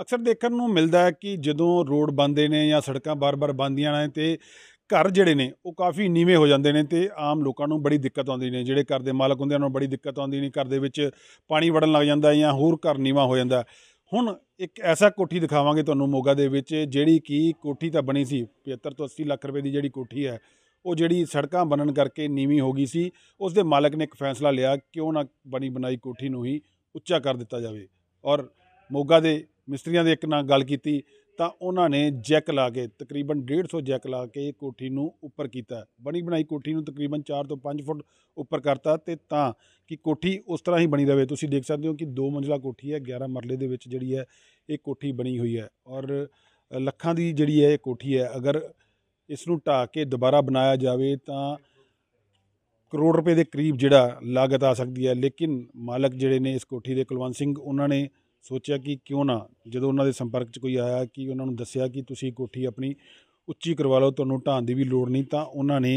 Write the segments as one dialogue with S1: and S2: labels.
S1: ਅਕਸਰ ਦੇਖਣ ਨੂੰ ਮਿਲਦਾ ਹੈ ਕਿ ਜਦੋਂ ਰੋਡ ਬੰਦੇ ਨੇ ਜਾਂ ਸੜਕਾਂ ਬਾਰ-ਬਾਰ ਬੰਦੀਆਂ ਨੇ ਤੇ ਘਰ ਜਿਹੜੇ ਨੇ ਉਹ ਕਾਫੀ ਨੀਵੇਂ ਹੋ ਜਾਂਦੇ ਨੇ ਤੇ ਆਮ ਲੋਕਾਂ ਨੂੰ ਬੜੀ ਦਿੱਕਤ ਆਉਂਦੀ ਨੇ ਜਿਹੜੇ ਘਰ ਦੇ ਮਾਲਕ ਹੁੰਦੇ ਉਹਨਾਂ ਨੂੰ ਬੜੀ ਦਿੱਕਤ ਆਉਂਦੀ ਨੇ ਘਰ ਦੇ ਵਿੱਚ ਪਾਣੀ ਵੜਨ ਲੱਗ ਜਾਂਦਾ ਜਾਂ ਹੋਰ ਘਰ ਨੀਵਾ ਹੋ ਜਾਂਦਾ ਹੁਣ ਇੱਕ ਐਸਾ ਕੋਠੀ ਦਿਖਾਵਾਂਗੇ ਤੁਹਾਨੂੰ ਮੋਗਾ ਦੇ ਵਿੱਚ ਜਿਹੜੀ ਕੀ ਕੋਠੀ ਤਾਂ ਬਣੀ ਸੀ 75 ਤੋਂ 80 ਲੱਖ ਰੁਪਏ ਦੀ ਜਿਹੜੀ ਕੋਠੀ ਹੈ ਉਹ ਜਿਹੜੀ ਸੜਕਾਂ ਬਣਨ ਕਰਕੇ ਨੀਵੀਂ ਹੋ ਗਈ ਸੀ ਉਸ ਦੇ ਮਾਲਕ ਨੇ ਇੱਕ ਫੈਸਲਾ ਲਿਆ ਕਿਉਂ ਨਾ ਬਣੀ ਬਣਾਈ ਕੋਠੀ ਨੂੰ ਹੀ ਉੱਚਾ ਕਰ ਦਿੱਤਾ ਜਾਵੇ ਔਰ ਮੋਗਾ ਦੇ ਮਿਸਤਰੀਆਂ ਦੇ ਇੱਕ ਨਾਲ ਗੱਲ ਕੀਤੀ ਤਾਂ ਉਹਨਾਂ ਨੇ ਜੈਕ ਲਾ ਕੇ ਤਕਰੀਬਨ 150 ਜੈਕ ਲਾ ਕੇ ਕੋਠੀ ਨੂੰ ਉੱਪਰ ਕੀਤਾ ਬਣੀ ਬਣਾਈ ਕੋਠੀ ਨੂੰ ਤਕਰੀਬਨ 4 ਤੋਂ 5 ਫੁੱਟ ਉੱਪਰ ਕਰਤਾ ਤੇ ਤਾਂ ਕਿ ਕੋਠੀ ਉਸ ਤਰ੍ਹਾਂ ਹੀ ਬਣੀ ਰਹੇ ਤੁਸੀਂ ਦੇਖ ਸਕਦੇ ਹੋ ਕਿ ਦੋ ਮੰਜ਼ਲਾ ਕੋਠੀ ਹੈ 11 ਮਰਲੇ ਦੇ ਵਿੱਚ ਜਿਹੜੀ ਹੈ ਇਹ ਕੋਠੀ ਬਣੀ ਹੋਈ ਹੈ ਔਰ ਲੱਖਾਂ ਦੀ ਜਿਹੜੀ ਹੈ ਇਹ ਕੋਠੀ ਹੈ ਅਗਰ ਇਸ ਨੂੰ ਢਾ ਕੇ ਦੁਬਾਰਾ ਬਣਾਇਆ ਜਾਵੇ ਤਾਂ ਕਰੋੜ ਰੁਪਏ ਦੇ ਕਰੀਬ ਜਿਹੜਾ ਲਾਗਤ ਆ ਸਕਦੀ ਹੈ ਲੇਕਿਨ ਮਾਲਕ ਜਿਹੜੇ ਨੇ ਇਸ ਕੋਠੀ ਦੇ ਕੁਲਵੰਤ ਸਿੰਘ ਉਹਨਾਂ ਨੇ ਸੋਚਿਆ ਕਿ ਕਿਉਂ ਨਾ ਜਦੋਂ ਉਹਨਾਂ ਦੇ ਸੰਪਰਕ 'ਚ ਕੋਈ ਆਇਆ ਕਿ ਉਹਨਾਂ ਨੂੰ ਦੱਸਿਆ ਕਿ ਤੁਸੀਂ ਕੋਠੀ ਆਪਣੀ ਉੱਚੀ ਕਰਵਾ ਲਓ ਤੁਹਾਨੂੰ ਢਾਣ ਦੀ ਵੀ ਲੋੜ ਨਹੀਂ ਤਾਂ ਉਹਨਾਂ ਨੇ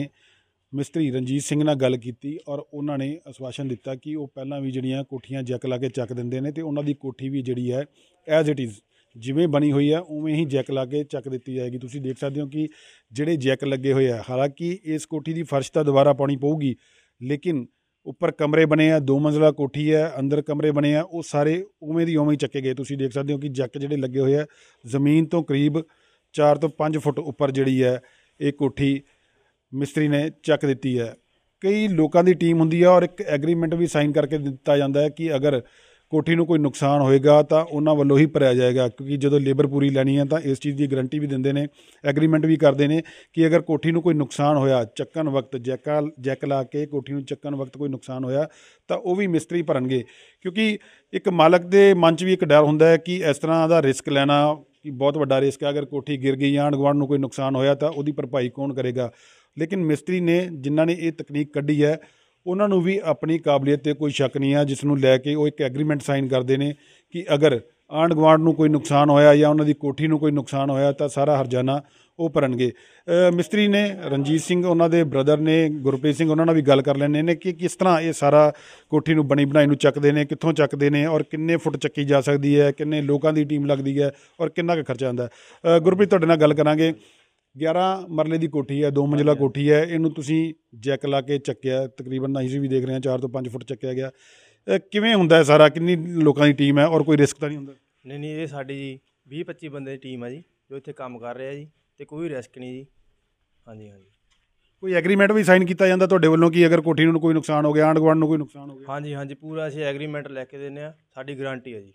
S1: ਮਿਸਤਰੀ ਰਣਜੀਤ ਸਿੰਘ ਨਾਲ ਗੱਲ ਕੀਤੀ ਔਰ ਉਹਨਾਂ ਨੇ ਅਸਵਾਸ਼ਨ ਦਿੱਤਾ ਕਿ ਉਹ ਪਹਿਲਾਂ ਵੀ ਜਿਹੜੀਆਂ ਕੋਠੀਆਂ ਜੈਕ ਲਾ ਕੇ ਚੱਕ ਦਿੰਦੇ ਨੇ ਤੇ ਉਹਨਾਂ ਦੀ ਕੋਠੀ ਵੀ ਜਿਹੜੀ ਹੈ ਐਜ਼ ਇਟ ਇਜ਼ ਜਿਵੇਂ ਬਣੀ ਹੋਈ ਹੈ ਉਵੇਂ ਹੀ ਜੈਕ ਲਾ ਕੇ ਚੱਕ ਦਿੱਤੀ ਜਾਏਗੀ ਤੁਸੀਂ ਦੇਖ ਸਕਦੇ ਹੋ ਕਿ ਜਿਹੜੇ ਜੈਕ ਲੱਗੇ ਹੋਏ ਆ ਹਾਲਾਂਕਿ ਇਸ ਕੋਠੀ ਦੀ ਫਰਸ਼ ਤਾਂ ਦੁਬਾਰਾ ਪਾਉਣੀ ਪਊਗੀ ਲੇਕਿਨ ਉੱਪਰ ਕਮਰੇ ਬਣੇ ਆ ਦੋ ਮੰਜ਼ਲਾ ਕੋਠੀ ਹੈ ਅੰਦਰ ਕਮਰੇ ਬਣੇ ਆ ਉਹ ਸਾਰੇ ਉਵੇਂ ਦੀ ਉਵੇਂ ਹੀ ਚੱਕੇ ਗਏ ਤੁਸੀਂ ਦੇਖ ਸਕਦੇ ਹੋ ਕਿ ਜੱਕ ਜਿਹੜੇ ਲੱਗੇ ਹੋਏ ਆ ਜ਼ਮੀਨ ਤੋਂ ਕਰੀਬ 4 ਤੋਂ 5 ਫੁੱਟ ਉੱਪਰ ਜਿਹੜੀ ਹੈ ਇਹ ਕੋਠੀ ਮਿਸਤਰੀ ਨੇ ਚੱਕ ਦਿੱਤੀ ਹੈ ਕਈ ਲੋਕਾਂ ਦੀ ਟੀਮ ਹੁੰਦੀ ਆ ਔਰ ਇੱਕ ਐਗਰੀਮੈਂਟ ਵੀ ਸਾਈਨ ਕਰਕੇ ਦਿੱਤਾ ਜਾਂਦਾ ਹੈ ਕਿ ਅਗਰ ਕੋਠੀ ਨੂੰ ਕੋਈ ਨੁਕਸਾਨ ਹੋਏਗਾ ਤਾਂ ਉਹਨਾਂ ਵੱਲੋਂ ਹੀ ਭਰਿਆ ਜਾਏਗਾ ਕਿਉਂਕਿ ਜਦੋਂ ਲੇਬਰ ਪੂਰੀ ਲੈਣੀ ਹੈ ਤਾਂ ਇਸ ਚੀਜ਼ ਦੀ ਗਾਰੰਟੀ ਵੀ ਦਿੰਦੇ ਨੇ ਐਗਰੀਮੈਂਟ ਵੀ ਕਰਦੇ ਨੇ ਕਿ ਅਗਰ ਕੋਠੀ ਨੂੰ ਕੋਈ ਨੁਕਸਾਨ ਹੋਇਆ ਚੱਕਣ ਵਕਤ ਜੈਕਾ ਜੈਕ ਲਾ ਕੇ ਕੋਠੀ ਨੂੰ ਚੱਕਣ ਵਕਤ ਕੋਈ ਨੁਕਸਾਨ ਹੋਇਆ ਤਾਂ ਉਹ ਵੀ ਮਿਸਤਰੀ ਭਰਨਗੇ ਕਿਉਂਕਿ ਇੱਕ ਮਾਲਕ ਦੇ ਮਨ 'ਚ ਵੀ ਇੱਕ ਡਰ ਹੁੰਦਾ ਹੈ ਕਿ ਇਸ ਤਰ੍ਹਾਂ ਦਾ ਰਿਸਕ ਲੈਣਾ ਕਿ ਬਹੁਤ ਵੱਡਾ ਰਿਸਕ ਹੈ ਅਗਰ ਕੋਠੀ ਗਿਰ ਗਈ ਜਾਂ ਅਣਗਵਾਣ ਨੂੰ ਕੋਈ ਨੁਕਸਾਨ ਹੋਇਆ ਤਾਂ ਉਹਦੀ ਭਰਪਾਈ ਕੌਣ ਕਰੇਗਾ ਲੇਕਿਨ ਮਿਸਤਰੀ ਨੇ ਜਿਨ੍ਹਾਂ ਨੇ ਇਹ ਤਕਨੀਕ ਕੱਢੀ ਹੈ ਉਹਨਾਂ ਨੂੰ ਵੀ ਆਪਣੀ ਕਾਬਲੀਅਤ ਤੇ ਕੋਈ ਸ਼ੱਕ ਨਹੀਂ ਆ ਜਿਸ ਨੂੰ ਲੈ ਕੇ ਉਹ ਇੱਕ ਐਗਰੀਮੈਂਟ ਸਾਈਨ ਕਰਦੇ ਨੇ ਕਿ ਅਗਰ ਆਂਡ ਗਵਾਂਡ ਨੂੰ ਕੋਈ ਨੁਕਸਾਨ ਹੋਇਆ ਜਾਂ ਉਹਨਾਂ ਦੀ ਕੋਠੀ ਨੂੰ ਕੋਈ ਨੁਕਸਾਨ ਹੋਇਆ ਤਾਂ ਸਾਰਾ ਹਰਜਾਨਾ ਉਹ ਭਰਨਗੇ ਮਿਸਤਰੀ ਨੇ ਰਣਜੀਤ ਸਿੰਘ ਉਹਨਾਂ ਦੇ ਬ੍ਰਦਰ ਨੇ ਗੁਰਪ੍ਰੀਤ ਸਿੰਘ ਉਹਨਾਂ ਨਾਲ ਵੀ ਗੱਲ ਕਰ ਲੈਣੇ ਨੇ ਕਿ ਕਿਸ ਤਰ੍ਹਾਂ ਇਹ ਸਾਰਾ ਕੋਠੀ ਨੂੰ ਬਣੀ ਬਣਾਈ ਨੂੰ ਚੱਕਦੇ ਨੇ ਕਿੱਥੋਂ ਚੱਕਦੇ ਨੇ ਔਰ ਕਿੰਨੇ ਫੁੱਟ ਚੱਕੀ ਜਾ ਸਕਦੀ ਹੈ ਕਿੰਨੇ ਲੋਕਾਂ ਦੀ ਟੀਮ ਲੱਗਦੀ ਹੈ ਔਰ ਕਿੰਨਾ ਕੁ ਖਰਚਾ ਆਉਂਦਾ ਗੁਰਪ੍ਰੀਤ ਤੁਹਾਡੇ ਨਾਲ ਗੱਲ ਕਰਾਂਗੇ 11 ਮਰਲੇ ਦੀ ਕੋਠੀ ਹੈ ਦੋ ਮੰਜ਼ਲਾ ਕੋਠੀ ਹੈ ਇਹਨੂੰ ਤੁਸੀਂ ਜੈਕ ਲਾ ਕੇ ਚੱਕਿਆ ਤਕਰੀਬਨ ਅਸੀਂ ਵੀ ਦੇਖ ਰਹੇ ਹਾਂ 4 ਤੋਂ 5 ਫੁੱਟ ਚੱਕਿਆ ਗਿਆ ਕਿਵੇਂ ਹੁੰਦਾ ਹੈ ਸਾਰਾ ਕਿੰਨੀ ਲੋਕਾਂ ਦੀ ਟੀਮ ਹੈ ਔਰ ਕੋਈ ਰਿਸਕ ਤਾਂ ਨਹੀਂ ਹੁੰਦਾ
S2: ਨਹੀਂ ਨਹੀਂ ਇਹ ਸਾਡੀ ਜੀ 20 25 ਬੰਦੇ ਦੀ ਟੀਮ ਹੈ ਜੀ ਜੋ ਇੱਥੇ ਕੰਮ ਕਰ ਰਿਹਾ ਜੀ ਤੇ ਕੋਈ ਰਿਸਕ ਨਹੀਂ ਜੀ ਹਾਂਜੀ ਹਾਂਜੀ
S1: ਕੋਈ ਐਗਰੀਮੈਂਟ ਵੀ ਸਾਈਨ ਕੀਤਾ ਜਾਂਦਾ ਤੁਹਾਡੇ ਵੱਲੋਂ ਕਿ ਅਗਰ ਕੋਠੀ ਨੂੰ ਕੋਈ ਨੁਕਸਾਨ ਹੋ ਗਿਆ ਆਂਡ ਗਵਾਂਡ ਨੂੰ ਕੋਈ ਨੁਕਸਾਨ
S2: ਹੋ ਗਿਆ ਹਾਂਜੀ ਹਾਂਜੀ ਪੂਰਾ ਅਸੀਂ ਐਗਰੀਮੈਂਟ ਲੈ ਕੇ ਦਿੰਨੇ ਆ ਸਾਡੀ ਗਾਰੰਟੀ ਹੈ ਜੀ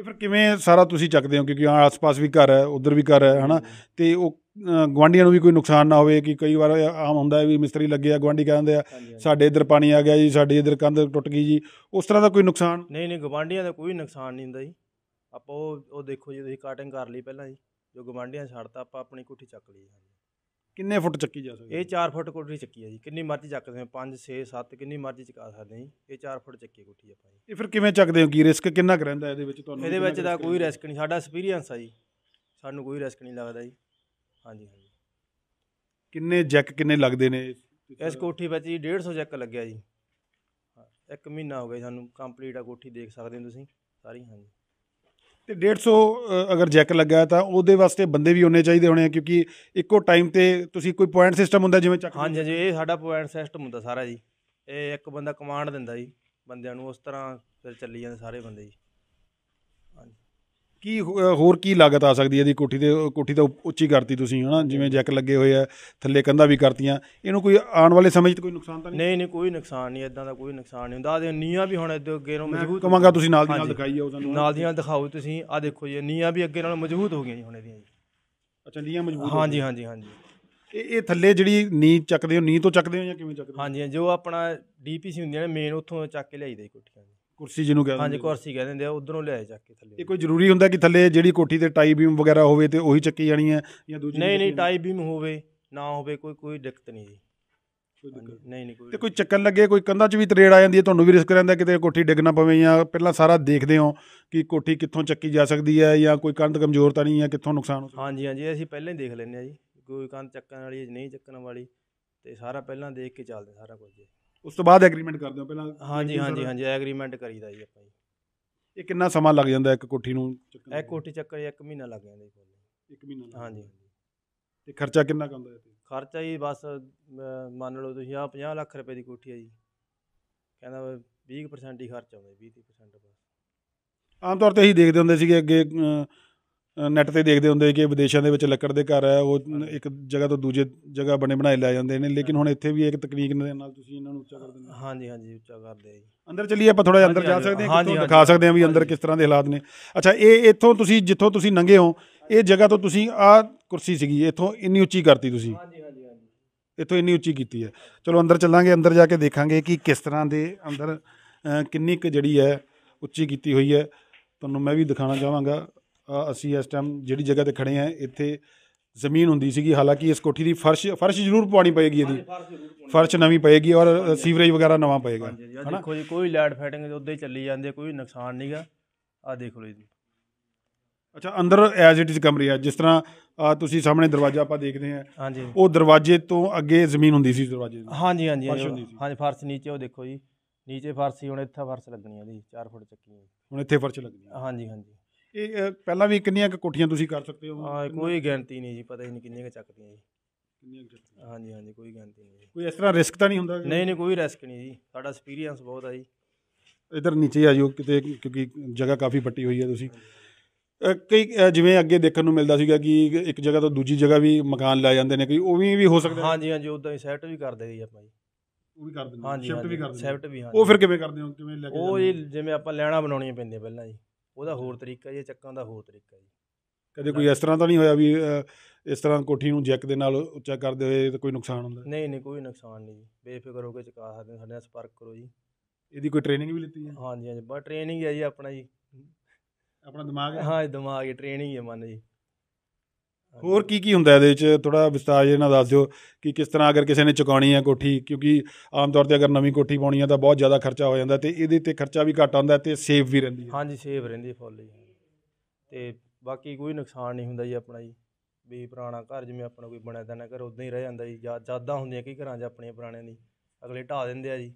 S2: ਇਹ ਫਿਰ
S1: ਕਿਵੇਂ ਸਾਰਾ ਤੁਸੀਂ ਚੱਕਦੇ ਹੋ ਕਿਉਂਕਿ ਆਸ-ਪਾਸ ਵੀ ਘਰ ਹੈ ਉਧਰ ਵੀ ਘਰ ਹੈ ਹਨਾ ਤੇ ਉਹ ਗਵਾਂਡੀਆਂ ਨੂੰ ਵੀ ਕੋਈ ਨੁਕਸਾਨ ਨਾ ਹੋਵੇ ਕਿ ਕਈ ਵਾਰ ਆਮ ਹੁੰਦਾ ਹੈ ਵੀ ਮਿਸਤਰੀ ਲੱਗੇ ਆ ਗਵਾਂਡੀ ਕਹਿੰਦੇ ਆ ਸਾਡੇ ਇੱਧਰ ਪਾਣੀ ਆ ਗਿਆ ਜੀ ਸਾਡੇ ਇੱਧਰ ਕੰਧ ਟੁੱਟ ਗਈ ਜੀ ਉਸ ਤਰ੍ਹਾਂ ਦਾ ਕੋਈ ਨੁਕਸਾਨ
S2: ਨਹੀਂ ਨਹੀਂ ਗਵਾਂਡੀਆਂ ਦਾ ਕੋਈ ਨੁਕਸਾਨ ਨਹੀਂ ਹੁੰਦਾ ਜੀ ਆਪਾਂ ਉਹ ਉਹ ਦੇਖੋ ਜੀ ਤੁਸੀਂ ਕਟਿੰਗ ਕਰ ਲਈ ਪਹਿਲਾਂ ਜੀ ਜੋ ਗਵਾਂਡੀਆਂ ਛੱਡਤਾ ਆਪਾਂ ਆਪਣੀ ਕੋਠੀ ਚੱਕ ਲਈ ਕਿੰਨੇ ਫੁੱਟ ਚੱਕੀ ਜਾ ਸਕਦੀ ਇਹ 4 ਫੁੱਟ ਕੋਠੀ ਚੱਕੀ ਹੈ ਜੀ ਕਿੰਨੀ ਮਰਜ਼ੀ ਚੱਕ ਸਕਦੇ 5 6 7 ਕਿੰਨੀ ਮਰਜ਼ੀ ਚੱਕਾ ਸਕਦੇ ਆ ਜੀ ਇਹ 4 ਫੁੱਟ ਚੱਕੀ ਕੋਠੀ ਆਪਾਂ
S1: ਜੀ ਇਹ ਫਿਰ ਕਿਵੇਂ ਚੱਕਦੇ ਹੋ ਕੀ ਰਿਸਕ ਕਿੰਨਾ ਕਰ ਰਹਿੰਦਾ ਇਹਦੇ ਵਿੱਚ ਤੁਹਾਨੂੰ ਇਹਦੇ ਵਿੱਚ ਤਾਂ ਕੋਈ
S2: ਰਿਸਕ ਨਹੀਂ ਸਾਡਾ ਐਕਸਪੀਰੀਅੰਸ ਆ ਜੀ ਸਾਨੂੰ ਕੋਈ ਰਿਸਕ ਨਹੀਂ ਲੱਗਦਾ ਜੀ ਹਾਂਜੀ ਹਾਂਜੀ
S1: ਕਿੰਨੇ ਜੈਕ ਕਿੰਨੇ ਲੱਗਦੇ ਨੇ ਇਸ
S2: ਕੋਠੀ ਵਿੱਚ ਜੀ 150 ਜੈਕ ਲੱਗਿਆ ਜੀ ਇੱਕ ਮਹੀਨਾ ਹੋ ਗਿਆ ਸਾਨੂੰ ਕੰਪਲੀਟ ਆ ਕੋਠੀ ਦੇਖ ਸਕਦੇ ਹੋ ਤੁਸੀਂ ਸਾਰੀ ਹਾਂਜੀ
S1: ਤੇ 150 ਅਗਰ ਜੈਕ ਲੱਗਾ ਤਾਂ ਉਹਦੇ ਵਾਸਤੇ ਬੰਦੇ ਵੀ ਹੋਣੇ ਚਾਹੀਦੇ ਹੋਣੇ ਕਿਉਂਕਿ ਇੱਕੋ ਟਾਈਮ ਤੇ ਤੁਸੀਂ ਕੋਈ ਪੁਆਇੰਟ ਸਿਸਟਮ ਹੁੰਦਾ ਜਿਵੇਂ ਚੱਕ
S2: ਹਾਂਜੀ ਹਾਂਜੀ ਇਹ ਸਾਡਾ ਪੁਆਇੰਟ ਸਿਸਟਮ ਹੁੰਦਾ ਸਾਰਾ ਜੀ ਇਹ ਇੱਕ ਬੰਦਾ ਕਮਾਂਡ ਦਿੰਦਾ ਜੀ ਬੰਦਿਆਂ ਨੂੰ ਉਸ ਤਰ੍ਹਾਂ ਫਿਰ ਚੱਲੀ ਜਾਂਦੇ ਸਾਰੇ ਬੰਦੇ ਜੀ
S1: ਹਾਂਜੀ ਕੀ ਹੋਰ ਕੀ ਲਾਗਤ ਆ ਸਕਦੀ ਹੈ ਇਹਦੀ ਕੋਠੀ ਦੇ ਕੋਠੀ ਤਾਂ ਉੱਚੀ ਕਰਤੀ ਤੁਸੀਂ ਹਨਾ ਜਿਵੇਂ ਜੈਕ ਲੱਗੇ ਹੋਏ ਆ ਥੱਲੇ ਕੰਧਾ ਵੀ ਕਰਤੀਆਂ ਇਹਨੂੰ ਕੋਈ ਆਉਣ ਵਾਲੇ ਸਮੇਂ 'ਚ ਕੋਈ
S2: ਨੁਕਸਾਨ ਤਾਂ ਨਹੀਂ ਨਹੀਂ ਨਹੀਂ ਕੋਈ ਨੁਕਸਾਨ ਨਹੀਂ ਇਦਾਂ ਦਾ ਕੋਈ ਨੁਕਸਾਨ ਨਹੀਂ ਹੁੰਦਾ ਆ ਨੀਆਂ ਵੀ ਹੁਣ ਅੱਗੇ ਅੱਗੇ ਨੂੰ ਮਜ਼ਬੂਤ ਕਵਾਂਗਾ ਤੁਸੀਂ ਨਾਲ ਦੀ ਨਾਲ ਦਿਖਾਈ ਉਹਨਾਂ ਸਾਨੂੰ ਨਾਲ ਦੀ ਨਾਲ ਦਿਖਾਓ ਤੁਸੀਂ ਆ ਦੇਖੋ ਜੀ ਨੀਆਂ ਵੀ ਅੱਗੇ ਨਾਲ ਮਜ਼ਬੂਤ ਹੋ ਗਈਆਂ ਜੀ ਹੁਣ ਇਹਦੀਆਂ ਜੀ ਅੱਛਾ ਨੀਆਂ ਮਜ਼ਬੂਤ ਹਾਂਜੀ ਹਾਂਜੀ ਹਾਂਜੀ
S1: ਇਹ ਇਹ ਥੱਲੇ ਜਿਹੜੀ ਨੀ ਚੱਕਦੇ ਹੋ ਨੀ ਤੋਂ ਚੱਕਦੇ ਹੋ ਜਾਂ ਕਿਵੇਂ
S2: ਚੱਕਦੇ ਹੋ ਹਾਂਜੀ ਜੋ ਆਪਣਾ ਡੀਪੀਸੀ ਹੁੰਦੀਆਂ ਨੇ ਮੇਨ ਉੱਥੋਂ ਚੱਕ ਕੇ ਲਿਆਈਦਾ ਕੋਠੀਆਂ ਕੁਰਸੀ ਜਿਹਨੂੰ ਕਹਿੰਦੇ ਹਾਂਜੀ ਕੁਰਸੀ ਕਹਿੰਦੇ ਹੁੰਦੇ ਆ ਉਧਰੋਂ ਲਿਆਏ ਚੱਕ ਕੇ ਥੱਲੇ ਇਹ ਕੋਈ ਜ਼ਰੂਰੀ
S1: ਹੁੰਦਾ ਕਿ ਥੱਲੇ ਜਿਹੜੀ ਕੋਠੀ ਤੇ ਟਾਈ ਬੀਮ ਵਗੈਰਾ ਹੋਵੇ ਤੇ ਉਹੀ ਚੱਕੀ ਜਾਣੀ ਹੈ
S2: ਜਾਂ ਦੂਜੀ ਨਹੀਂ ਨਹੀਂ ਟਾਈ ਬੀਮ ਹੋਵੇ ਨਾ ਹੋਵੇ ਕੋਈ ਕੋਈ ਦਿੱਕਤ ਨਹੀਂ ਜੀ ਨਹੀਂ ਨਹੀਂ ਕੋਈ ਤੇ ਕੋਈ
S1: ਚੱਕਣ ਲੱਗੇ ਕੋਈ ਕੰਧਾਂ 'ਚ ਵੀ ਤਰੇੜ ਆ ਜਾਂਦੀ ਹੈ ਤੁਹਾਨੂੰ ਵੀ ਰਿਸਕ ਰਹਿੰਦਾ ਕਿਤੇ ਕੋਠੀ ਡਿੱਗ ਨਾ ਪਵੇ ਜਾਂ ਪਹਿਲਾਂ ਸਾਰਾ ਦੇਖਦੇ ਹੋ ਕਿ ਕੋਠੀ ਕਿੱਥੋਂ ਚੱਕੀ ਜਾ ਸਕਦੀ ਹੈ ਜਾਂ ਕੋਈ ਕੰਧ ਕਮਜ਼ੋਰ ਤਾਂ ਨਹੀਂ ਹੈ ਕਿੱਥੋਂ ਨੁਕਸਾਨ ਹੋ
S2: ਸਕਦਾ ਹਾਂਜੀ ਹਾਂਜੀ ਅਸੀਂ ਪਹਿਲਾਂ ਹੀ ਦੇਖ ਲੈਂਦੇ ਆ ਜੀ ਕੋਈ ਕੰਧ ਚੱਕਣ ਵਾਲੀ ਨਹੀਂ ਚੱਕਣ ਵਾਲੀ ਤੇ ਸਾਰਾ ਪਹਿਲਾਂ ਦੇਖ ਕੇ ਚੱਲਦੇ ਸਾਰਾ ਕੁਝ ਜੀ ਉਸ ਤੋਂ ਬਾਅਦ ਐਗਰੀਮੈਂਟ ਕਰਦੇ ਹਾਂ ਪਹਿਲਾਂ ਹਾਂਜੀ ਹਾਂਜੀ ਹਾਂਜੀ ਐਗਰੀਮੈਂਟ ਕਰੀਦਾ ਜੀ ਆਪਾਂ ਜੀ ਇਹ ਕਿੰਨਾ ਸਮਾਂ ਲੱਗ ਜਾਂਦਾ ਇੱਕ ਕੋਠੀ ਨੂੰ ਚੱਕਣ ਇਹ ਕੋਠੀ ਚੱਕਰ ਇੱਕ ਮਹੀਨਾ ਲੱਗ ਜਾਂਦਾ ਜੀ ਕੋਲ 1 ਮਹੀਨਾ ਹਾਂਜੀ ਤੇ ਖਰਚਾ ਕਿੰਨਾ ਕੰਦਾ ਹੈ ਖਰਚਾ ਹੀ ਬਸ ਮੰਨ ਲਓ ਤੁਸੀਂ ਆ 50 ਲੱਖ ਰੁਪਏ ਦੀ ਕੋਠੀ ਹੈ ਜੀ ਕਹਿੰਦਾ 20% ਹੀ ਖਰਚ ਆਉਂਦਾ 20-30%
S1: ਬਸ ਆਮ ਤੌਰ ਤੇ ਅਸੀਂ ਦੇਖਦੇ ਹੁੰਦੇ ਸੀਗੇ ਅੱਗੇ ਨੈਟ ਤੇ ਦੇਖਦੇ ਹੁੰਦੇ ਕਿ ਵਿਦੇਸ਼ਾਂ ਦੇ ਵਿੱਚ ਲੱਕੜ ਦੇ ਘਰ ਹੈ ਉਹ ਇੱਕ ਜਗ੍ਹਾ ਤੋਂ ਦੂਜੇ ਜਗ੍ਹਾ ਬਣੇ ਬਣਾਏ ਲੈ ਜਾਂਦੇ ਨੇ ਲੇਕਿਨ ਹੁਣ ਇੱਥੇ ਵੀ ਇੱਕ ਤਕਨੀਕ ਦੇ
S2: ਨਾਲ ਤੁਸੀਂ ਇਹਨਾਂ ਨੂੰ ਉੱਚਾ ਕਰ ਦਿੰਦੇ ਹੋ ਹਾਂਜੀ ਹਾਂਜੀ ਉੱਚਾ ਕਰਦੇ ਆ ਜੀ ਅੰਦਰ ਚੱਲੀਏ ਆਪਾਂ ਥੋੜਾ ਜਿਹਾ ਅੰਦਰ ਜਾ ਸਕਦੇ ਹਾਂ ਕਿਤੋਂ ਦਿਖਾ ਸਕਦੇ ਹਾਂ ਵੀ ਅੰਦਰ
S1: ਕਿਸ ਤਰ੍ਹਾਂ ਦੇ ਹਾਲਾਤ ਨੇ ਅੱਛਾ ਇਹ ਇੱਥੋਂ ਤੁਸੀਂ ਜਿੱਥੋਂ ਤੁਸੀਂ ਨੰਗੇ ਹੋ ਇਹ ਜਗ੍ਹਾ ਤੋਂ ਤੁਸੀਂ ਆ ਕੁਰਸੀ ਸੀਗੀ ਇੱਥੋਂ ਇੰਨੀ ਉੱਚੀ ਕਰਤੀ ਤੁਸੀਂ ਹਾਂਜੀ ਹਾਂਜੀ ਹਾਂਜੀ ਇੱਥੋਂ ਇੰਨੀ ਉੱਚੀ ਕੀਤੀ ਹੈ ਚਲੋ ਅੰਦਰ ਚੱਲਾਂਗੇ ਅੰਦਰ ਜਾ ਕੇ ਦੇਖਾਂਗੇ ਕਿ ਕਿਸ ਤਰ੍ਹਾਂ ਦੇ ਅੰਦਰ ਕਿੰਨੀ ਕੁ ਜਿਹੜੀ ਹੈ ਉੱਚੀ ਕੀਤੀ ਹੋਈ ਹੈ ਤੁਹਾਨੂੰ ਮੈਂ ਵੀ ਦਿਖਾਣਾ ਚਾਹਾਂਗਾ ਅਸੀਂ ਇਸ ਟਾਈਮ ਜਿਹੜੀ ਜਗ੍ਹਾ ਤੇ ਖੜੇ ਆ ਇੱਥੇ ਜ਼ਮੀਨ ਹੁੰਦੀ ਸੀਗੀ ਹਾਲਾਂਕਿ ਇਸ ਕੋਠੀ ਦੀ ਫਰਸ਼ ਫਰਸ਼ ਜ਼ਰੂਰ ਪਵਾਣੀ ਪਏਗੀ ਇਹਦੀ ਫਰਸ਼ ਨਵੀਂ ਪਏਗੀ ਔਰ ਸੀਵਰੇਜ ਵਗੈਰਾ ਨਵਾਂ ਪਏਗਾ
S2: ਹਾਂ ਦੇਖੋ ਜੀ ਕੋਈ ਲੈਟ ਫੈਟਿੰਗ ਉੱਦੇ ਚੱਲੀ ਜਾਂਦੀ ਹੈ ਕੋਈ ਨੁਕਸਾਨ ਨਹੀਂਗਾ ਆ ਦੇਖ ਲਓ ਜੀ
S1: ਅੱਛਾ ਅੰਦਰ ਐਜ਼ ਇਟ ਇਜ਼ ਕਮਰੇ ਆ ਜਿਸ ਤਰ੍ਹਾਂ ਤੁਸੀਂ ਸਾਹਮਣੇ ਦਰਵਾਜ਼ਾ ਆਪਾਂ ਦੇਖਦੇ ਆ ਉਹ ਦਰਵਾਜ਼ੇ ਤੋਂ ਅੱਗੇ ਜ਼ਮੀਨ ਹੁੰਦੀ ਸੀ ਦਰਵਾਜ਼ੇ ਦੀ ਹਾਂਜੀ ਹਾਂਜੀ ਹਾਂਜੀ
S2: ਫਰਸ਼ ਨੀਚੇ ਉਹ ਦੇਖੋ ਜੀ ਨੀਚੇ ਫਰਸ਼ ਹੀ ਹੁਣ ਇੱਥੇ ਫਰਸ਼ ਲੱਗਣੀ ਆ ਜੀ 4 ਫੁੱਟ ਚੱਕੀ
S1: ਹੁਣ ਇੱਥੇ ਫਰਸ਼ ਲੱਗਣੀ
S2: ਹਾਂਜੀ ਹਾਂਜੀ ਇਹ
S1: ਪਹਿਲਾਂ ਵੀ ਕਿੰਨੀਆਂ ਕੁ ਕੋਠੀਆਂ ਤੁਸੀਂ ਕਰ ਸਕਦੇ ਹੋ ਹਾਂ ਕੋਈ ਗਿਣਤੀ
S2: ਨਹੀਂ ਜੀ ਪਤਾ ਹੀ ਨਹੀਂ ਕਿੰਨੀਆਂ ਕੁ ਚੱਕਦੀਆਂ ਜੀ ਕਿੰਨੀਆਂ ਹਾਂਜੀ ਹਾਂਜੀ ਕੋਈ ਗਿਣਤੀ ਨਹੀਂ ਕੋਈ ਇਸ ਤਰ੍ਹਾਂ ਰਿਸਕ ਤਾਂ ਨਹੀਂ ਹੁੰਦਾ ਨਹੀਂ ਨਹੀਂ ਕੋਈ ਰਿਸਕ ਨਹੀਂ ਜੀ ਸਾਡਾ ਐਕਸਪੀਰੀਅੰਸ ਬਹੁਤ ਆ ਜੀ
S1: ਇਧਰ ਨੀਚੇ ਆ ਜਾਓ ਕਿਤੇ ਕਿਉਂਕਿ ਜਗ੍ਹਾ ਕਾਫੀ ਪੱਟੀ ਹੋਈ ਹੈ ਤੁਸੀਂ ਕਈ ਜਿਵੇਂ ਅੱਗੇ ਦੇਖਣ ਨੂੰ ਮਿਲਦਾ ਸੀਗਾ ਕਿ ਇੱਕ ਜਗ੍ਹਾ ਤੋਂ ਦੂਜੀ ਜਗ੍ਹਾ ਵੀ ਮਕਾਨ ਲੈ ਜਾਂਦੇ ਨੇ ਕਈ ਉਹ ਵੀ ਵੀ ਹੋ ਸਕਦਾ ਹਾਂਜੀ
S2: ਹਾਂਜੀ ਉਦਾਂ ਹੀ ਸੈਟ ਵੀ ਕਰ ਜੀ ਆਪਾਂ ਜੀ ਉਹ ਵੀ ਕਰ ਦਿੰਦੇ ਹਾਂ ਸ਼ਿਫਟ ਵੀ ਕਰ ਦਿੰਦੇ ਨੇ। ਸੈਟ ਵੀ ਹਾਂ ਉਹ ਫਿਰ ਕਿਵੇਂ ਕਰਦੇ ਹੋ ਕਿਵੇਂ ਲੈ ਕੇ ਉਹ ਜਿਵੇਂ ਆਪਾਂ ਲੈਣਾ ਬਣਾਉਣੀਆਂ ਪੈਂਦੀਆਂ ਪਹਿਲਾਂ ਜੀ ਉਹਦਾ ਹੋਰ ਤਰੀਕਾ ਜੀ ਚੱਕਾਂ ਦਾ ਹੋਰ ਤਰੀਕਾ ਜੀ ਕਦੇ ਕੋਈ ਇਸ ਤਰ੍ਹਾਂ
S1: ਤਾਂ ਨਹੀਂ ਹੋਇਆ ਵੀ ਇਸ ਤਰ੍ਹਾਂ ਕੋਠੀ ਨੂੰ ਜੈਕ ਦੇ ਨਾਲ ਉੱਚਾ ਕਰਦੇ ਹੋਏ ਤਾਂ ਕੋਈ ਨੁਕਸਾਨ ਹੁੰਦਾ
S2: ਨਹੀਂ ਨਹੀਂ ਕੋਈ ਨੁਕਸਾਨ ਨਹੀਂ ਜੀ ਬੇਫਿਕਰ ਹੋ ਕੇ ਚੁਕਾ ਸਕਦੇ ਸਾਡੇ ਨਾਲ ਸੰਪਰਕ ਕਰੋ ਜੀ
S1: ਇਹਦੀ ਕੋਈ ਟ੍ਰੇਨਿੰਗ ਵੀ
S2: ਲਿੱਤੀ ਹੈ ਹਾਂਜੀ ਹਾਂਜੀ ਬਸ ਟ੍ਰੇਨਿੰਗ ਹੈ ਜੀ ਆਪਣਾ ਜੀ ਆਪਣਾ ਦਿਮਾਗ ਹੈ ਹਾਂ ਜੀ, ਦਿਮਾਗ ਹੈ ਟ੍ਰੇਨਿੰਗ ਹੈ ਮਨ ਜੀ ਹੋਰ ਕੀ
S1: ਕੀ ਹੁੰਦਾ ਇਹਦੇ ਵਿੱਚ ਥੋੜਾ ਵਿਸਤਾਰ ਜੇ ਨਾਲ ਦੱਸ ਦਿਓ ਕਿ ਕਿਸ ਤਰ੍ਹਾਂ ਅਗਰ ਕਿਸੇ ਨੇ ਚੁਕਾਉਣੀ ਹੈ ਕੋਠੀ ਕਿਉਂਕਿ ਆਮ ਤੌਰ ਤੇ ਅਗਰ ਨਵੀਂ ਕੋਠੀ ਪਾਉਣੀ ਹੈ ਤਾਂ ਬਹੁਤ ਜ਼ਿਆਦਾ ਖਰਚਾ ਹੋ ਜਾਂਦਾ ਤੇ ਇਹਦੇ ਤੇ ਖਰਚਾ ਵੀ ਘੱਟ ਆਉਂਦਾ ਤੇ ਸੇਫ ਵੀ ਰਹਿੰਦੀ ਹੈ
S2: ਹਾਂਜੀ ਸੇਫ ਰਹਿੰਦੀ ਫੁੱਲ ਜੀ ਤੇ ਬਾਕੀ ਕੋਈ ਨੁਕਸਾਨ ਨਹੀਂ ਹੁੰਦਾ ਜੀ ਆਪਣਾ ਜੀ ਵੀ ਪੁਰਾਣਾ ਘਰ ਜਿਵੇਂ ਆਪਣਾ ਕੋਈ ਬਣਿਆ ਤਾਂ ਨਾ ਘਰ ਉਦਾਂ ਹੀ ਰਹਿ ਜਾਂਦਾ ਜੀ ਜਿਆਦਾ ਹੁੰਦੀਆਂ ਕਈ ਘਰਾਂ 'ਚ ਆਪਣੀਆਂ ਪੁਰਾਣਿਆਂ ਦੀ ਅਗਲੇ ਢਾ ਦਿੰਦੇ ਆ ਜੀ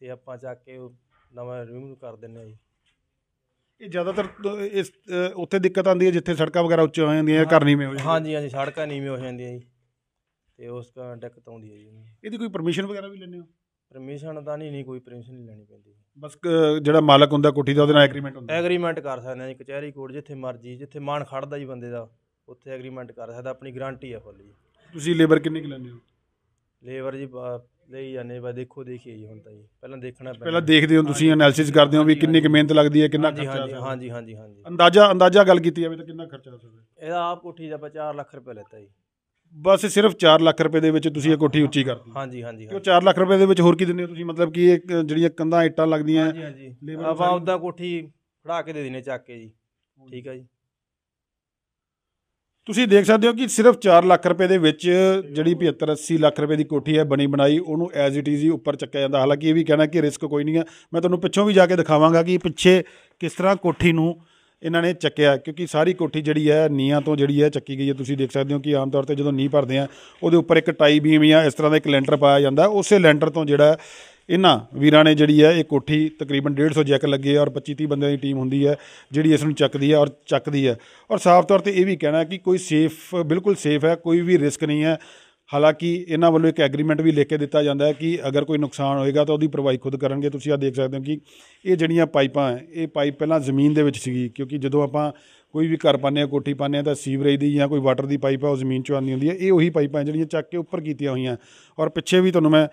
S2: ਤੇ ਆਪਾਂ ਚੱਕ ਕੇ ਨਵਾਂ ਰਿਮੂਵ ਕਰ ਦਿੰਦੇ ਆ ਜੀ ਇਹ ਜ਼ਿਆਦਾਤਰ ਇਸ
S1: ਉੱਥੇ ਦਿੱਕਤ ਆਉਂਦੀ ਹੈ ਜਿੱਥੇ ਸੜਕਾਂ ਵਗੈਰਾ ਉੱਚੀਆਂ ਹੋ ਜਾਂਦੀਆਂ ਘਰ ਨੀਵੇਂ ਹੋ ਜਾਂਦੇ
S2: ਹਾਂਜੀ ਹਾਂਜੀ ਸੜਕਾਂ ਨੀਵੇਂ ਹੋ ਜਾਂਦੀਆਂ ਜੀ ਤੇ ਉਸ ਦਾ ਦਿੱਕਤ ਆਉਂਦੀ ਹੈ ਜੀ ਇਹਦੀ ਕੋਈ ਪਰਮਿਸ਼ਨ ਵਗੈਰਾ ਵੀ ਲੈਣੇ ਹੋ ਪਰਮਿਸ਼ਨ ਤਾਂ ਨਹੀਂ ਨਹੀਂ ਕੋਈ ਪਰਮਿਸ਼ਨ ਨਹੀਂ ਲੈਣੀ ਪੈਂਦੀ ਬਸ
S1: ਜਿਹੜਾ ਮਾਲਕ ਹੁੰਦਾ ਕੋਠੀ ਦਾ ਉਹਦੇ ਨਾਲ ਐਗਰੀਮੈਂਟ ਹੁੰਦਾ
S2: ਐਗਰੀਮੈਂਟ ਕਰ ਸਕਦੇ ਆ ਜੀ ਕਚਹਿਰੀ ਕੋਰਟ ਜਿੱਥੇ ਮਰਜੀ ਜਿੱਥੇ ਮਾਨ ਖੜਦਾ ਜੀ ਬੰਦੇ ਦਾ ਉੱਥੇ ਐਗਰੀਮੈਂਟ ਕਰ ਸਕਦਾ ਆਪਣੀ ਗਾਰੰਟੀ ਹੈ ਫੁੱਲ ਜੀ
S1: ਤੁਸੀਂ ਲੇਬਰ ਕਿੰਨੀ ਕਿ ਲੈਂਦੇ ਹੋ
S2: ਲੇਬਰ ਜੀ ਲਈ ਜਾਂਦੇ ਬਾ ਦੇਖੋ ਦੇਖੀ ਜੀ ਹੁਣ ਤਾਂ ਜੀ ਪਹਿਲਾਂ ਦੇਖਣਾ ਪੈਂਦਾ ਪਹਿਲਾਂ ਦੇਖਦੇ ਹੋ ਤੁਸੀਂ ਐਨਾਲਿਸਿਸ
S1: ਕਰਦੇ ਹੋ ਵੀ ਕਿੰਨੀ ਕਿ ਮਿਹਨਤ ਲੱਗਦੀ ਹੈ ਕਿੰਨਾ ਖਰਚਾ ਹਾਂਜੀ ਹਾਂਜੀ ਹਾਂਜੀ ਹਾਂਜੀ ਅੰਦਾਜ਼ਾ ਅੰਦਾਜ਼ਾ ਗੱਲ ਕੀਤੀ ਜਾਵੇ ਤਾਂ
S2: ਕਿੰਨਾ ਖਰਚਾ ਆ ਸਕਦਾ ਇਹਦਾ ਆਪ ਕੋਠੀ ਦਾ ਆਪਾਂ 4 ਲੱਖ ਰੁਪਏ ਲੈਤਾ ਜੀ
S1: ਬਸ ਸਿਰਫ 4 ਲੱਖ ਰੁਪਏ ਦੇ ਵਿੱਚ ਤੁਸੀਂ ਇਹ ਕੋਠੀ ਉੱਚੀ ਕਰਤੀ
S2: ਹਾਂਜੀ ਹਾਂਜੀ ਕਿਉਂ 4 ਲੱਖ ਰੁਪਏ
S1: ਦੇ ਵਿੱਚ ਹੋਰ ਕੀ ਦਿੰਦੇ ਹੋ ਤੁਸੀਂ ਮਤਲਬ ਕਿ ਇਹ ਜਿਹੜੀਆਂ ਕੰਧਾਂ ਇੱਟਾਂ ਲੱਗਦੀਆਂ ਹਾਂਜੀ, ਹਾਂਜੀ
S2: ਆਪਾਂ ਉਹਦਾ ਕੋਠੀ ਖੜਾ ਕੇ ਦੇ ਦਿੰਨੇ ਚੱਕ ਕੇ ਜੀ ਠੀਕ ਹੈ ਜੀ
S1: ਤੁਸੀਂ ਦੇਖ ਸਕਦੇ ਹੋ ਕਿ ਸਿਰਫ 4 ਲੱਖ ਰੁਪਏ ਦੇ ਵਿੱਚ ਜਿਹੜੀ 75 80 ਲੱਖ ਰੁਪਏ ਦੀ ਕੋਠੀ ਹੈ ਬਣੀ ਬਣਾਈ ਉਹਨੂੰ ਐਜ਼ ਇਟ ਇਜ਼ ਹੀ ਉੱਪਰ ਚੱਕਿਆ ਜਾਂਦਾ ਹਾਲਾਂਕਿ ਇਹ ਵੀ ਕਹਿਣਾ ਕਿ ਰਿਸਕ ਕੋਈ ਨਹੀਂ ਹੈ ਮੈਂ ਤੁਹਾਨੂੰ ਪਿੱਛੋਂ ਵੀ ਜਾ ਕੇ ਦਿਖਾਵਾਂਗਾ ਕਿ ਪਿੱਛੇ ਕਿਸ ਤਰ੍ਹਾਂ ਕੋਠੀ ਨੂੰ ਇਹਨਾਂ ਨੇ ਚੱਕਿਆ ਕਿਉਂਕਿ ਸਾਰੀ ਕੋਠੀ ਜਿਹੜੀ ਹੈ ਨੀਆਂ ਤੋਂ ਜਿਹੜੀ ਹੈ ਚੱਕੀ ਗਈ ਹੈ ਤੁਸੀਂ ਦੇਖ ਸਕਦੇ ਹੋ ਕਿ ਆਮ ਤੌਰ ਤੇ ਜਦੋਂ ਨੀਂ ਭਰਦੇ ਆ ਉਹਦੇ ਉੱਪਰ ਇੱਕ ਟਾਈ ਬੀਮ ਜਾਂ ਇਸ ਤਰ੍ਹਾਂ ਦਾ ਇੱਕ ਲੈਂਟਰ ਪਾਇਆ ਜਾਂਦਾ ਉਸੇ ਲੈਂਟਰ ਤੋਂ ਜਿਹੜਾ ਇਹਨਾਂ ਵੀਰਾਂ ਨੇ ਜਿਹੜੀ ਹੈ ਇਹ ਕੋਠੀ ਤਕਰੀਬਨ 150 ਜੈਕ ਲੱਗੇ ਔਰ 25 30 ਬੰਦਿਆਂ ਦੀ ਟੀਮ ਹੁੰਦੀ ਹੈ ਜਿਹੜੀ ਇਸ ਨੂੰ ਚੱਕਦੀ ਹੈ ਔਰ ਚੱਕਦੀ ਹੈ ਔਰ ਸਾਫ਼ ਤੌਰ ਤੇ ਇਹ ਵੀ ਕਹਿਣਾ ਕਿ ਕੋਈ ਸੇਫ ਬਿਲਕੁਲ ਸੇਫ ਹੈ ਕੋਈ ਵੀ ਰਿਸਕ ਨਹੀਂ ਹੈ ਹਾਲਾਂਕਿ ਇਹਨਾਂ ਵੱਲੋਂ ਇੱਕ ਐਗਰੀਮੈਂਟ ਵੀ ਲਿਖ ਕੇ ਦਿੱਤਾ ਜਾਂਦਾ ਹੈ ਕਿ ਅਗਰ ਕੋਈ ਨੁਕਸਾਨ ਹੋਏਗਾ ਤਾਂ ਉਹਦੀ ਪਰਵਾਹੀ ਖੁਦ ਕਰਨਗੇ ਤੁਸੀਂ ਆ ਦੇਖ ਸਕਦੇ ਹੋ ਕਿ ਇਹ ਜਿਹੜੀਆਂ ਪਾਈਪਾਂ ਹੈ ਇਹ ਪਾਈਪ ਪਹਿਲਾਂ ਜ਼ਮੀਨ ਦੇ ਵਿੱਚ ਸੀਗੀ ਕਿਉਂਕਿ ਜਦੋਂ ਆਪਾਂ ਕੋਈ ਵੀ ਘਰ ਪਾਣੇ ਆ ਕੋਠੀ ਪਾਣੇ ਆ ਤਾਂ ਸੀਵਰੇਜ ਦੀ ਜਾਂ ਕੋਈ ਵਾਟਰ ਦੀ ਪਾਈਪ ਆ ਉਹ ਜ਼ਮੀਨ 'ਚੋਂ ਆਉਂਦੀ ਹੁੰਦੀ ਹੈ ਇਹ ਉਹੀ ਪਾਈਪਾਂ ਜਿਹੜੀਆਂ ਚੱਕ ਕੇ ਉੱਪਰ ਕੀਤੀਆਂ ਹੋਈਆਂ ਔਰ ਪਿੱਛੇ ਵੀ ਤੁਹਾਨੂੰ ਮੈਂ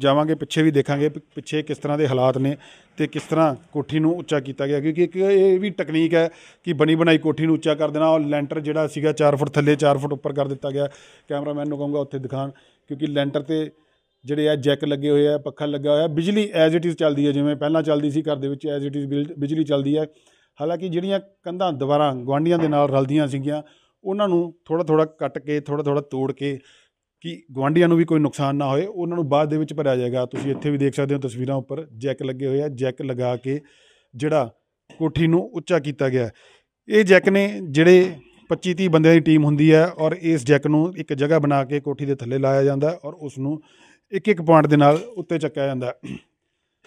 S1: ਜਾਵਾਂਗੇ ਪਿੱਛੇ ਵੀ ਦੇਖਾਂਗੇ ਪਿੱਛੇ ਕਿਸ ਤਰ੍ਹਾਂ ਦੇ ਹਾਲਾਤ ਨੇ ਤੇ ਕਿਸ ਤਰ੍ਹਾਂ ਕੋਠੀ ਨੂੰ ਉੱਚਾ ਕੀਤਾ ਗਿਆ ਕਿਉਂਕਿ ਇੱਕ ਇਹ ਵੀ ਟੈਕਨੀਕ ਹੈ ਕਿ ਬਣੀ ਬਣਾਈ ਕੋਠੀ ਨੂੰ ਉੱਚਾ ਕਰ ਦੇਣਾ ਔਰ ਲੈਂਟਰ ਜਿਹੜਾ ਸੀਗਾ 4 ਫੁੱਟ ਥੱਲੇ 4 ਫੁੱਟ ਉੱਪਰ ਕਰ ਦਿੱਤਾ ਗਿਆ ਕੈਮਰਾਮੈਨ ਨੂੰ ਕਹੂੰਗਾ ਉੱਥੇ ਦਿਖਾਣ ਕਿਉਂਕਿ ਲੈਂਟਰ ਤੇ ਜਿਹੜੇ ਆ ਜੈਕ ਲੱਗੇ ਹੋਏ ਆ ਪੱਖਾ ਲੱਗਾ ਹੋਇਆ ਬਿਜਲੀ ਐਜ਼ ਇਟ ਇਜ਼ ਚੱਲਦੀ ਹੈ ਜਿਵੇਂ ਪਹਿਲਾਂ ਚੱਲਦੀ ਸੀ ਘਰ ਦੇ ਵਿੱਚ ਐਜ਼ ਇਟ ਇਜ਼ ਬਿਜਲੀ ਚੱਲਦੀ ਹੈ ਹਾਲਾਂਕਿ ਜਿਹੜੀਆਂ ਕੰਧਾਂ ਦੁਬਾਰਾ ਗਵਾਂਡੀਆਂ ਦੇ ਨਾਲ ਰਲਦੀਆਂ ਸੀਗੀਆਂ ਉਹਨਾਂ ਨੂੰ ਥੋੜਾ ਥੋੜਾ ਕੱਟ ਕੇ ਥੋੜਾ ਥੋੜਾ ਤੋੜ ਕੇ ਕਿ ਗਵਾਂਡੀਆਂ ਨੂੰ ਵੀ ਕੋਈ ਨੁਕਸਾਨ ਨਾ ਹੋਏ ਉਹਨਾਂ ਨੂੰ ਬਾਅਦ ਦੇ ਵਿੱਚ ਭਰਿਆ ਜਾਏਗਾ ਤੁਸੀਂ ਇੱਥੇ ਵੀ ਦੇਖ ਸਕਦੇ ਹੋ ਤਸਵੀਰਾਂ ਉੱਪਰ ਜੈਕ ਲੱਗੇ ਹੋਏ ਆ ਜੈਕ ਲਗਾ ਕੇ ਜਿਹੜਾ ਕੋਠੀ ਨੂੰ ਉੱਚਾ ਕੀਤਾ ਗਿਆ ਇਹ ਜੈਕ ਨੇ ਜਿਹੜੇ 25-30 ਬੰਦਿਆਂ ਦੀ ਟੀਮ ਹੁੰਦੀ ਹੈ ਔਰ ਇਸ ਜੈਕ ਨੂੰ ਇੱਕ ਜਗ੍ਹਾ ਬਣਾ ਕੇ ਕੋਠੀ ਦੇ ਥੱਲੇ ਲਾਇਆ ਜਾਂਦਾ ਔਰ ਉਸ ਨੂੰ ਇੱਕ ਇੱਕ ਪੁਆਇੰਟ ਦੇ ਨਾਲ ਉੱਤੇ ਚੱਕਿਆ ਜਾਂਦਾ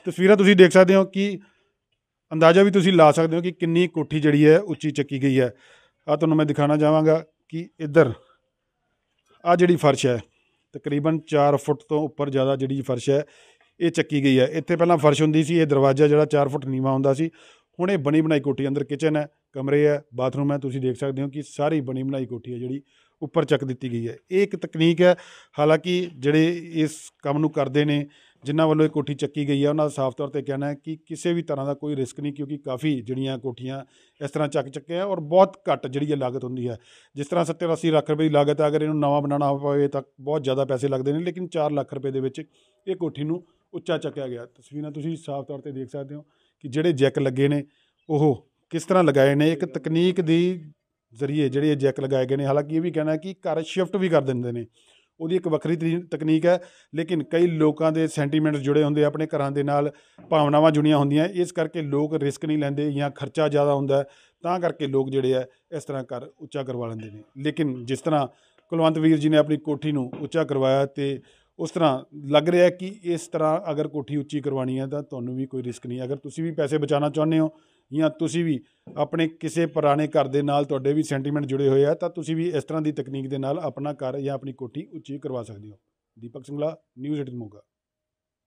S1: ਤਸਵੀਰਾਂ ਤੁਸੀਂ ਦੇਖ ਸਕਦੇ ਹੋ ਕਿ ਅੰਦਾਜ਼ਾ ਵੀ ਤੁਸੀਂ ਲਾ ਸਕਦੇ ਹੋ ਕਿ ਕਿੰਨੀ ਕੋਠੀ ਜਿਹੜੀ ਹੈ ਉੱਚੀ ਚੱਕੀ ਗਈ ਹੈ ਆ ਤੁਹਾਨੂੰ ਮੈਂ ਦਿਖਾਣਾ ਚਾਹਾਂਗਾ ਕਿ ਇੱਧਰ ਆ ਜਿਹੜੀ ਫਰਸ਼ ਹੈ ਤਕਰੀਬਨ 4 ਫੁੱਟ ਤੋਂ ਉੱਪਰ ਜ਼ਿਆਦਾ ਜਿਹੜੀ ਫਰਸ਼ ਹੈ ਇਹ ਚੱਕੀ ਗਈ ਹੈ ਇੱਥੇ ਪਹਿਲਾਂ ਫਰਸ਼ ਹੁੰਦੀ ਸੀ ਇਹ ਦਰਵਾਜ਼ਾ ਜਿਹੜਾ 4 ਫੁੱਟ ਨੀਵਾ ਹੁੰਦਾ ਸੀ ਹੁਣ ਇਹ ਬਣੀ ਬਣਾਈ ਕੋਠੀ ਅੰਦਰ ਕਿਚਨ ਹੈ ਕਮਰੇ ਹੈ ਬਾਥਰੂਮ ਹੈ ਤੁਸੀਂ ਦੇਖ ਸਕਦੇ ਹੋ ਕਿ ਸਾਰੀ ਬਣੀ ਬਣਾਈ ਕੋਠੀ ਹੈ ਜਿਹੜੀ ਉੱਪਰ ਚੱਕ ਦਿੱਤੀ ਗਈ ਹੈ ਇਹ ਇੱਕ ਤਕਨੀਕ ਹੈ ਹਾਲਾਂਕਿ ਜਿਹੜੇ ਇਸ ਕੰਮ ਨੂੰ ਕਰਦੇ ਨੇ ਜਿਨ੍ਹਾਂ ਵੱਲੋਂ ਇਹ ਕੋਠੀ ਚੱਕੀ ਗਈ ਹੈ ਉਹਨਾਂ ਦਾ ਸਾਫ਼ ਤੌਰ ਤੇ ਕਹਿਣਾ ਹੈ ਕਿ ਕਿਸੇ ਵੀ ਤਰ੍ਹਾਂ ਦਾ ਕੋਈ ਰਿਸਕ ਨਹੀਂ ਕਿਉਂਕਿ ਕਾਫੀ ਜਿਹੜੀਆਂ ਕੋਠੀਆਂ ਇਸ ਤਰ੍ਹਾਂ ਚੱਕ ਚੱਕੇ ਆ ਔਰ ਬਹੁਤ ਘੱਟ ਜਿਹੜੀ ਇਹ ਲਾਗਤ ਹੁੰਦੀ ਹੈ ਜਿਸ ਤਰ੍ਹਾਂ 70 80 ਲੱਖ ਰੁਪਏ ਦੀ ਲਾਗਤ ਆ ਅਗਰ ਇਹਨੂੰ ਨਵਾਂ ਬਣਾਉਣਾ ਹੋਵੇ ਤਾਂ ਬਹੁਤ ਜ਼ਿਆਦਾ ਪੈਸੇ ਲੱਗਦੇ ਨੇ ਲੇਕਿਨ 4 ਲੱਖ ਰੁਪਏ ਦੇ ਵਿੱਚ ਇਹ ਕੋਠੀ ਨੂੰ ਉੱਚਾ ਚੱਕਿਆ ਗਿਆ ਤਸਵੀਰਾਂ ਤੁਸੀਂ ਸਾਫ਼ ਤੌਰ ਤੇ ਦੇਖ ਸਕਦੇ ਹੋ ਕਿ ਜਿਹੜੇ ਜੈਕ ਲੱਗੇ ਨੇ ਉਹ ਕਿਸ ਤਰ੍ਹਾਂ ਲਗਾਏ ਨੇ ਇੱਕ ਤਕਨੀਕ ਦੀ ਜ਼ਰੀਏ ਜਿਹੜੇ ਜੈਕ ਲਗਾਏ ਗਏ ਨੇ ਹਾਲਾਂਕਿ ਇਹ ਵੀ ਕਹਿਣਾ ਕਿ ਘਰ ਸ਼ਿਫਟ ਵੀ ਕਰ ਦਿੰਦੇ ਨੇ ਉਹਦੀ ਇੱਕ ਵੱਖਰੀ ਤਕਨੀਕ ਹੈ ਲੇਕਿਨ ਕਈ ਲੋਕਾਂ ਦੇ ਸੈਂਟੀਮੈਂਟਸ ਜੁੜੇ ਹੁੰਦੇ ਆ ਆਪਣੇ ਘਰਾਂ ਦੇ ਨਾਲ ਭਾਵਨਾਵਾਂ ਜੁੜੀਆਂ ਹੁੰਦੀਆਂ ਇਸ ਕਰਕੇ ਲੋਕ ਰਿਸਕ ਨਹੀਂ ਲੈਂਦੇ ਜਾਂ ਖਰਚਾ ਜ਼ਿਆਦਾ ਹੁੰਦਾ ਤਾਂ ਕਰਕੇ ਲੋਕ ਜਿਹੜੇ ਆ ਇਸ ਤਰ੍ਹਾਂ ਕਰ ਉੱਚਾ ਕਰਵਾ ਲੈਂਦੇ ਨੇ ਲੇਕਿਨ ਜਿਸ ਤਰ੍ਹਾਂ ਕੁਲਵੰਤ ਵੀਰ ਜੀ ਨੇ ਆਪਣੀ ਕੋਠੀ ਨੂੰ ਉੱਚਾ ਕਰਵਾਇਆ ਤੇ ਉਸ ਤਰ੍ਹਾਂ ਲੱਗ ਰਿਹਾ ਕਿ ਇਸ ਤਰ੍ਹਾਂ ਅਗਰ ਕੋਠੀ ਉੱਚੀ ਕਰਵਾਣੀ ਹੈ ਤਾਂ ਤੁਹਾਨੂੰ ਵੀ ਕੋਈ ਰਿਸਕ ਨਹੀਂ ਅਗਰ ਤੁਸੀਂ ਵੀ ਪੈਸੇ ਬਚਾਉਣਾ ਚਾਹੁੰਦੇ ਹੋ ਜਾਂ ਤੁਸੀਂ ਵੀ ਆਪਣੇ ਕਿਸੇ ਪੁਰਾਣੇ ਘਰ ਦੇ ਨਾਲ ਤੁਹਾਡੇ ਵੀ ਸੈਂਟੀਮੈਂਟ ਜੁੜੇ ਹੋਏ ਆ ਤਾਂ ਤੁਸੀਂ ਵੀ ਇਸ ਤਰ੍ਹਾਂ ਦੀ ਤਕਨੀਕ ਦੇ ਨਾਲ ਆਪਣਾ ਘਰ ਜਾਂ ਆਪਣੀ ਕੋਠੀ ਉੱਚੀ ਕਰਵਾ ਸਕਦੇ ਹੋ ਦੀਪਕ ਸਿੰਘਲਾ ਨਿਊਜ਼ 18 ਮੋਗਾ